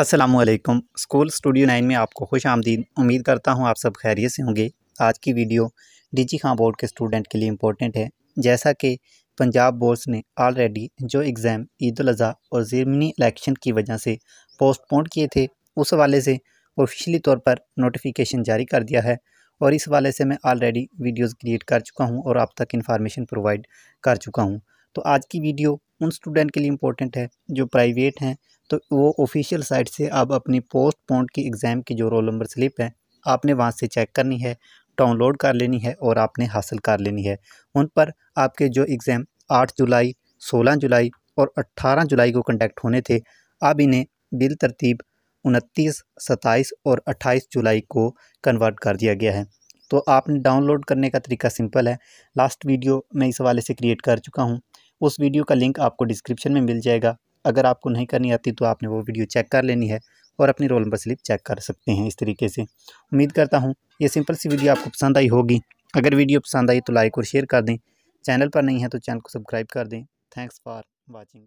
Aslam school studio nine में आपको खुश आमदीद उम्मीद करता हूँ आप सब खैरियत से होंगे आज की वीडियो डीजी खां बोर्ड के स्टूडेंट के लिए इम्पोर्टेंट है जैसा कि पंजाब बोर्ड्स ने ऑलरेडी जो एग्ज़ाम ईद अज़ी और ज़िमनी इलेक्शन की वजह से पोस्टपोन किए थे उस हवाले से ऑफिशियली तौर पर नोटिफिकेशन जारी कर दिया है और इस हवाले से मैं ऑलरेडी वीडियोज़ क्रिएट कर चुका हूँ और आप तक इन्फॉर्मेशन प्रोवाइड कर चुका हूँ तो आज की वीडियो उन स्टूडेंट के लिए इम्पोर्टेंट है जो प्राइवेट हैं तो वो ऑफिशियल साइट से आप अपनी पोस्ट पॉन्ट की एग्ज़ाम की जो रोल नंबर स्लिप है आपने वहाँ से चेक करनी है डाउनलोड कर लेनी है और आपने हासिल कर लेनी है उन पर आपके जो एग्ज़ाम आठ जुलाई सोलह जुलाई और अट्ठारह जुलाई को कंडक्ट होने थे अब इन्हें बिल तरतीब उनतीस सत्ताईस और अट्ठाईस जुलाई को कन्वर्ट कर दिया गया है तो आपने डाउनलोड करने का तरीका सिंपल है लास्ट वीडियो मैं इस हवाले से क्रिएट कर चुका हूँ उस वीडियो का लिंक आपको डिस्क्रिप्शन में मिल जाएगा अगर आपको नहीं करनी आती तो आपने वो वीडियो चेक कर लेनी है और अपनी रोल नंबर स्लिप चेक कर सकते हैं इस तरीके से उम्मीद करता हूँ ये सिंपल सी वीडियो आपको पसंद आई होगी अगर वीडियो पसंद आई तो लाइक और शेयर कर दें चैनल पर नहीं है तो चैनल को सब्सक्राइब कर दें थैंक्स फॉर वॉचिंग